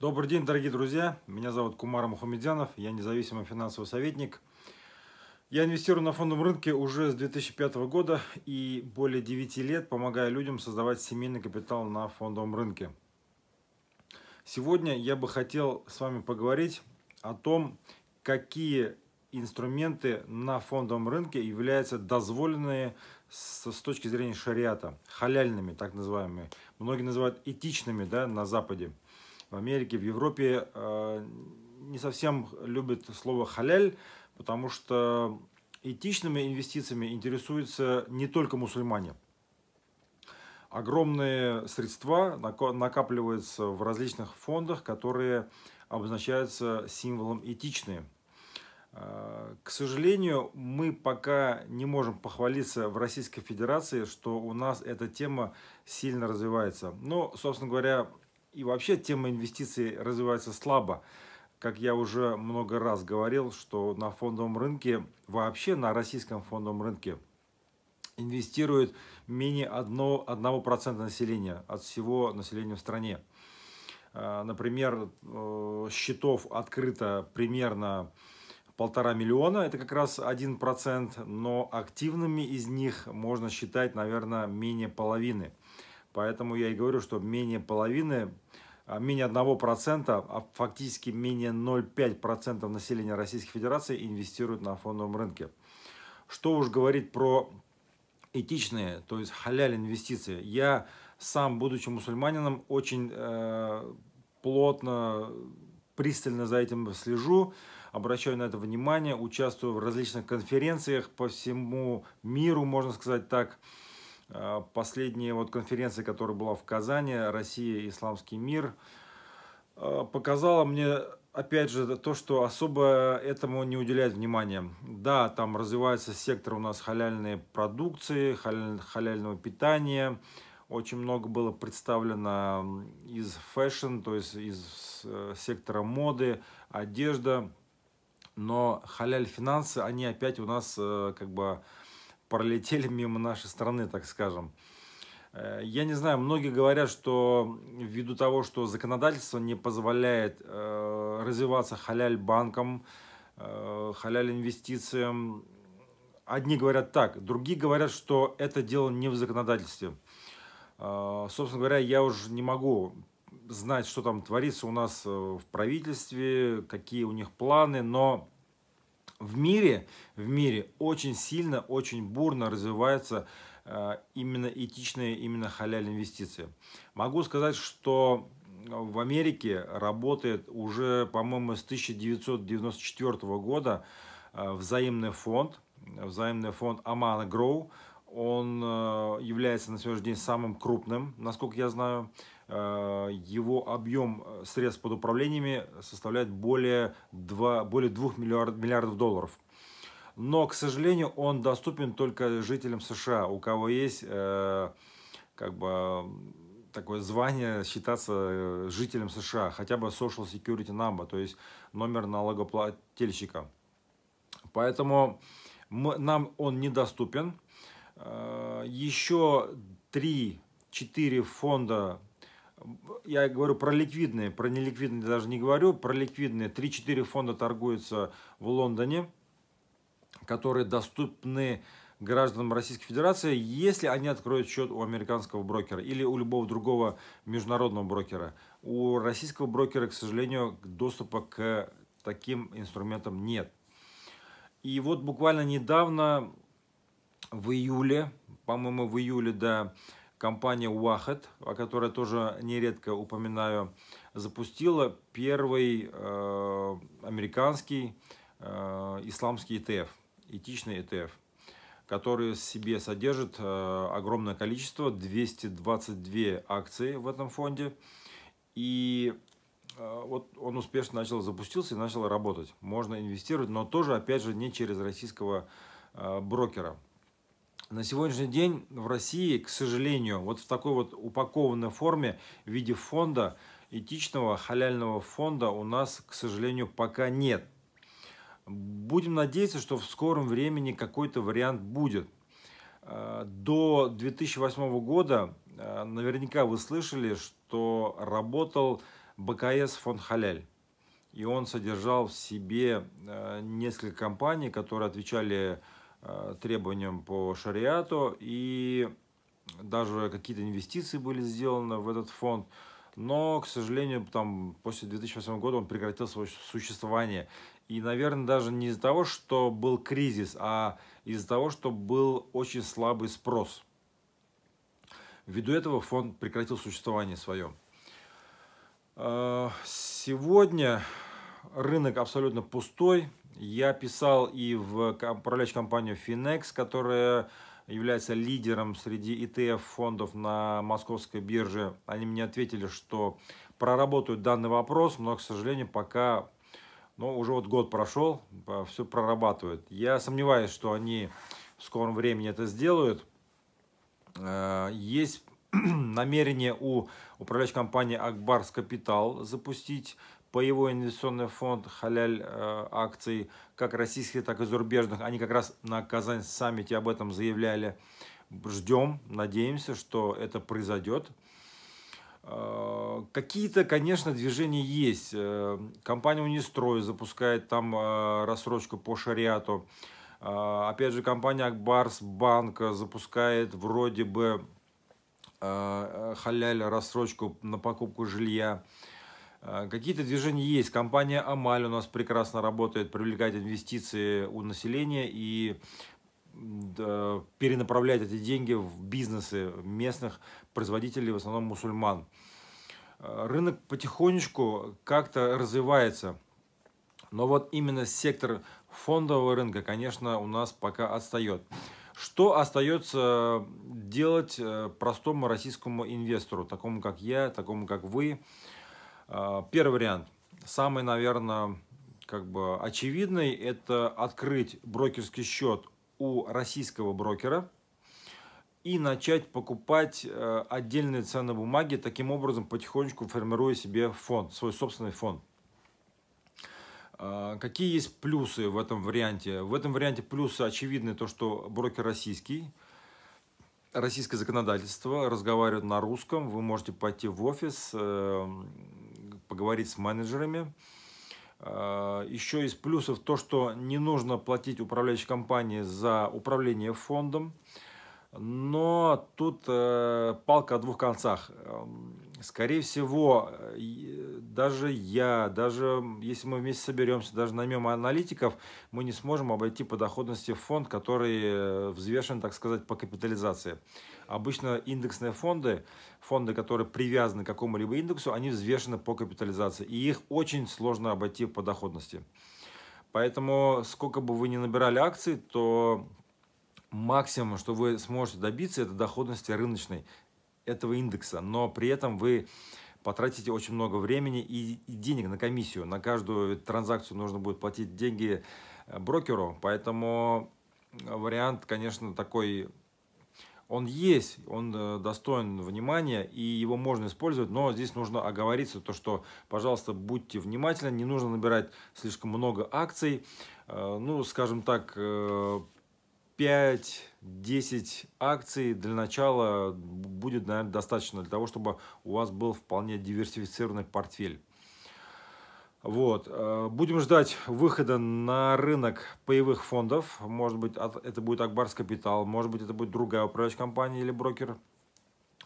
Добрый день, дорогие друзья. Меня зовут Кумар Мухамедянов. Я независимый финансовый советник. Я инвестирую на фондовом рынке уже с 2005 года и более 9 лет помогаю людям создавать семейный капитал на фондовом рынке. Сегодня я бы хотел с вами поговорить о том, какие инструменты на фондовом рынке являются дозволенные с, с точки зрения шариата, халяльными, так называемые. Многие называют этичными да, на Западе в Америке, в Европе э, не совсем любят слово халяль, потому что этичными инвестициями интересуются не только мусульмане. Огромные средства накапливаются в различных фондах, которые обозначаются символом «этичные». Э, к сожалению, мы пока не можем похвалиться в Российской Федерации, что у нас эта тема сильно развивается. Но, собственно говоря, и вообще тема инвестиций развивается слабо. Как я уже много раз говорил, что на фондовом рынке, вообще на российском фондовом рынке инвестирует менее 1%, 1 населения от всего населения в стране. А, например, э, счетов открыто примерно полтора миллиона, это как раз 1%, но активными из них можно считать, наверное, менее половины – Поэтому я и говорю, что менее половины, а, менее 1%, а фактически менее 0,5% населения Российской Федерации инвестируют на фондовом рынке. Что уж говорить про этичные, то есть халяль инвестиции. Я сам, будучи мусульманином, очень э, плотно, пристально за этим слежу, обращаю на это внимание, участвую в различных конференциях по всему миру, можно сказать так, а, последняя вот конференция, которая была в Казани, «Россия. Исламский мир», а, показала мне, опять же, то, что особо этому не уделяют внимания. Да, там развивается сектор у нас халяльной продукции, халяльного питания. Очень много было представлено из фэшн, то есть из э, сектора моды, одежда. Но халяль финансы, они опять у нас э, как бы пролетели мимо нашей страны, так скажем. Э, я не знаю, многие говорят, что ввиду того, что законодательство не позволяет э, развиваться халяль банкам, э, халяль инвестициям, одни говорят так, другие говорят, что это дело не в законодательстве. Собственно говоря, я уже не могу знать, что там творится у нас в правительстве, какие у них планы, но в мире, в мире очень сильно, очень бурно развивается э, именно этичные, именно халяль инвестиции. Могу сказать, что э, в Америке работает уже, по-моему, с 1994 года э, взаимный фонд, взаимный фонд Amana Grow. Он является на сегодняшний день самым крупным, насколько я знаю, Э, его объем э, средств под управлениями составляет более 2, более 2 миллиард, миллиардов долларов. Но, к сожалению, он доступен только жителям США, у кого есть э, как бы такое звание считаться э, жителем США, хотя бы Social Security Number, то есть номер налогоплательщика. Поэтому мы, нам он недоступен. Еще 3-4 фонда я говорю про ликвидные, про неликвидные даже не говорю, про ликвидные 3-4 фонда торгуются в Лондоне, которые доступны гражданам Российской Федерации, если они откроют счет у американского брокера или у любого другого международного брокера. У российского брокера, к сожалению, доступа к таким инструментам нет. И вот буквально недавно, в июле, по-моему, в июле, да, компания Wahet, о которой тоже нередко упоминаю, запустила первый э, американский э, исламский ETF, этичный ETF, который в себе содержит э, огромное количество, 222 акции в этом фонде. И э, вот он успешно начал запустился и начал работать. Можно инвестировать, но тоже, опять же, не через российского э, брокера на сегодняшний день в России, к сожалению, вот в такой вот упакованной форме в виде фонда, этичного халяльного фонда у нас, к сожалению, пока нет. Будем надеяться, что в скором времени какой-то вариант будет. Э, до 2008 года э, наверняка вы слышали, что работал БКС фонд Халяль. И он содержал в себе э, несколько компаний, которые отвечали Э, требованиям по шариату, и даже какие-то инвестиции были сделаны в этот фонд. Но, к сожалению, там, после 2008 года он прекратил свое существование. И, наверное, даже не из-за того, что был кризис, а из-за того, что был очень слабый спрос. Ввиду этого фонд прекратил существование свое. Э, сегодня рынок абсолютно пустой. Я писал и в управляющую компанию Finex, которая является лидером среди ETF-фондов на московской бирже. Они мне ответили, что проработают данный вопрос, но, к сожалению, пока, ну, уже вот год прошел, все прорабатывают. Я сомневаюсь, что они в скором времени это сделают. Э, есть намерение у управляющей компании Акбарс Капитал запустить по его инвестиционный фонд «Халяль» э, акций, как российских, так и зарубежных. Они как раз на Казань саммите об этом заявляли. Ждем, надеемся, что это произойдет. Э, какие-то, конечно, движения есть. Э, компания «Унистрой» запускает там рассрочку по шариату. Опять же, компания «Акбарс Банк» запускает вроде бы халяль рассрочку на покупку жилья. А, какие-то движения есть. Компания «Амаль» у нас прекрасно работает, привлекает инвестиции у населения и перенаправлять эти деньги в бизнесы местных производителей, в основном мусульман. А, рынок потихонечку как-то развивается. Но вот именно сектор фондового рынка, конечно, у нас пока отстает. Что остается делать э, простому российскому инвестору, такому как я, такому как вы? А, первый вариант. Самый, наверное, как бы очевидный – это открыть брокерский счет у российского брокера и начать покупать э, отдельные ценные бумаги, таким образом потихонечку формируя себе фонд, свой собственный фонд. А, какие есть плюсы в этом варианте? В этом варианте плюсы очевидны, то что брокер российский, российское законодательство, разговаривают на русском, вы можете пойти в офис, э, поговорить с менеджерами. Э, Еще из плюсов то, что не нужно платить управляющей компании за управление фондом. Но тут э, палка о двух концах. Эм, скорее всего, э, даже я, даже если мы вместе соберемся, даже наймем аналитиков, мы не сможем обойти по доходности фонд, который э, взвешен, так сказать, по капитализации. Обычно индексные фонды, фонды, которые привязаны к какому-либо индексу, они взвешены по капитализации, и их очень сложно обойти по доходности. Поэтому сколько бы вы ни набирали акций, то максимум, что вы сможете добиться, это доходности рыночной этого индекса, но при этом вы потратите очень много времени и денег на комиссию. На каждую транзакцию нужно будет платить деньги э, брокеру, поэтому э, вариант, конечно, такой он есть, он э, достоин внимания, и его можно использовать, но здесь нужно оговориться, то, что, пожалуйста, будьте внимательны, не нужно набирать слишком много акций, ну, скажем так, 5-10 акций для начала будет, наверное, достаточно для того, чтобы у вас был вполне диверсифицированный портфель. Вот. Э, будем ждать выхода на рынок паевых фондов. Может быть, это будет Акбарс Капитал, может быть, это будет другая управляющая компания или брокер.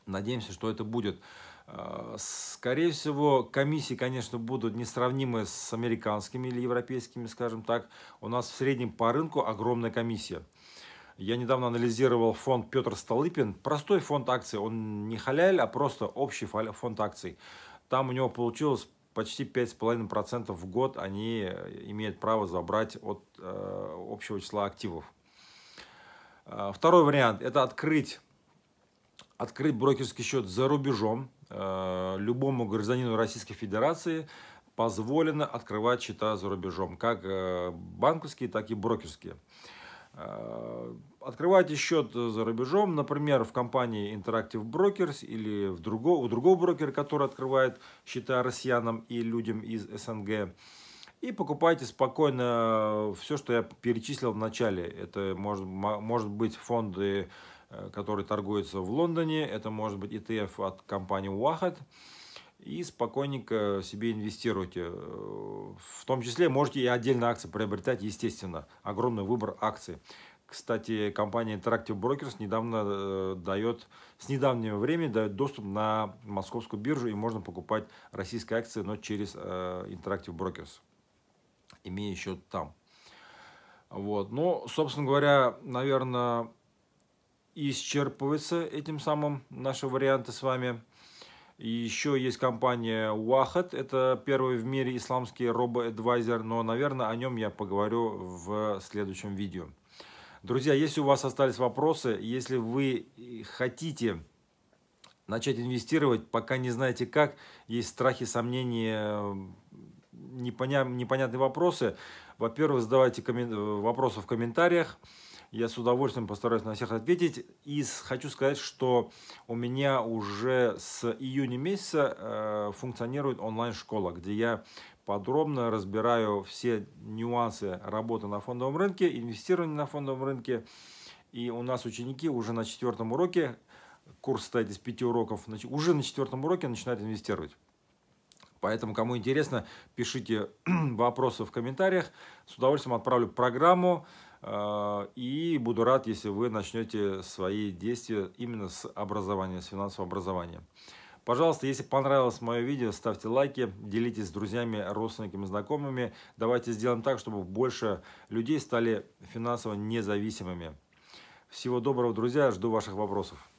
Надеемся, что это будет. Э, скорее всего, комиссии, конечно, будут несравнимы с американскими или европейскими, скажем так. У нас в среднем по рынку огромная комиссия. Я недавно анализировал фонд Петр Столыпин. Простой фонд акций. Он не халяль, а просто общий фонд акций. Там у него получилось почти 5,5% в год они э, имеют право забрать от э, общего числа активов. Э, второй вариант – это открыть, открыть брокерский счет за рубежом. Э, любому гражданину Российской Федерации позволено открывать счета за рубежом, как банковские, так и брокерские. Э, открывайте счет за рубежом, например, в компании Interactive Brokers или в друго, у другого брокера, который открывает счета россиянам и людям из СНГ. И покупайте спокойно все, что я перечислил в начале. Это может, может быть фонды, э, которые торгуются в Лондоне, это может быть ETF от компании Wahat и спокойненько себе инвестируйте. Э, в том числе можете и отдельно акции приобретать, естественно. Огромный выбор акций. Кстати, компания Interactive Brokers недавно э, дает, с недавнего времени дает доступ на московскую биржу, и можно покупать российские акции, но через э, Interactive Brokers, имея счет там. Вот. Ну, собственно говоря, наверное, исчерпываются этим самым наши варианты с вами. И еще есть компания Wahat, это первый в мире исламский робо-эдвайзер, но, наверное, о нем я поговорю в следующем видео. Друзья, если у вас остались вопросы, если вы хотите начать инвестировать, пока не знаете как, есть страхи, сомнения, непонятные вопросы, во-первых, задавайте э, вопросы в комментариях, я с удовольствием постараюсь на всех ответить. И хочу сказать, что у меня уже с июня месяца э, функционирует онлайн-школа, где я подробно разбираю все нюансы работы на фондовом рынке, инвестирования на фондовом рынке. И у нас ученики уже на четвертом уроке, курс состоит из пяти уроков, уже на четвертом уроке начинают инвестировать. Поэтому, кому интересно, пишите вопросы в комментариях. С удовольствием отправлю программу. А, и буду рад, если вы начнете свои действия именно с образования, с финансового образования. Пожалуйста, если понравилось мое видео, ставьте лайки, делитесь с друзьями, родственниками, знакомыми. Давайте сделаем так, чтобы больше людей стали финансово независимыми. Всего доброго, друзья. Жду ваших вопросов.